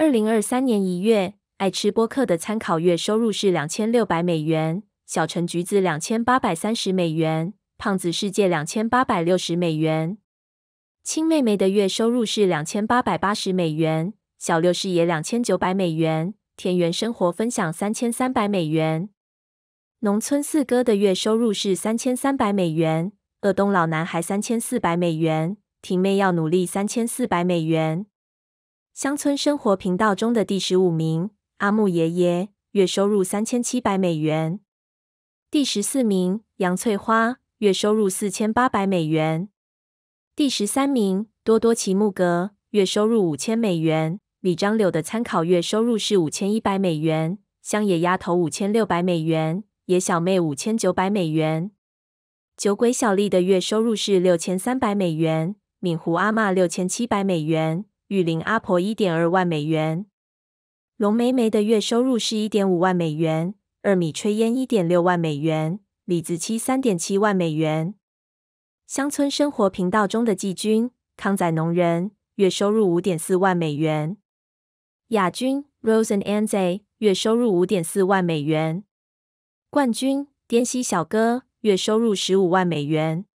二零二三年一月，爱吃播客的参考月收入是两千六百美元。小橙橘子两千八百三十美元，胖子世界两千八百六十美元。亲妹妹的月收入是两千八百八十美元。小六视野两千九百美元。田园生活分享三千三百美元。农村四哥的月收入是三千三百美元。鄂东老男孩三千四百美元。婷妹要努力三千四百美元。乡村生活频道中的第十五名阿木爷爷，月收入三千七百美元；第十四名杨翠花，月收入四千八百美元；第十三名多多奇木格，月收入五千美元。李张柳的参考月收入是五千一百美元，乡野丫头五千六百美元，野小妹五千九百美元，酒鬼小丽的月收入是六千三百美元，敏湖阿妈六千七百美元。玉林阿婆一点二万美元，龙梅梅的月收入是一点五万美元，二米炊烟一点六万美元，李子柒三点七万美元，乡村生活频道中的季军康仔农人月收入五点四万美元，亚军 Rose and Anze 月收入五点四万美元，冠军滇西小哥月收入十五万美元。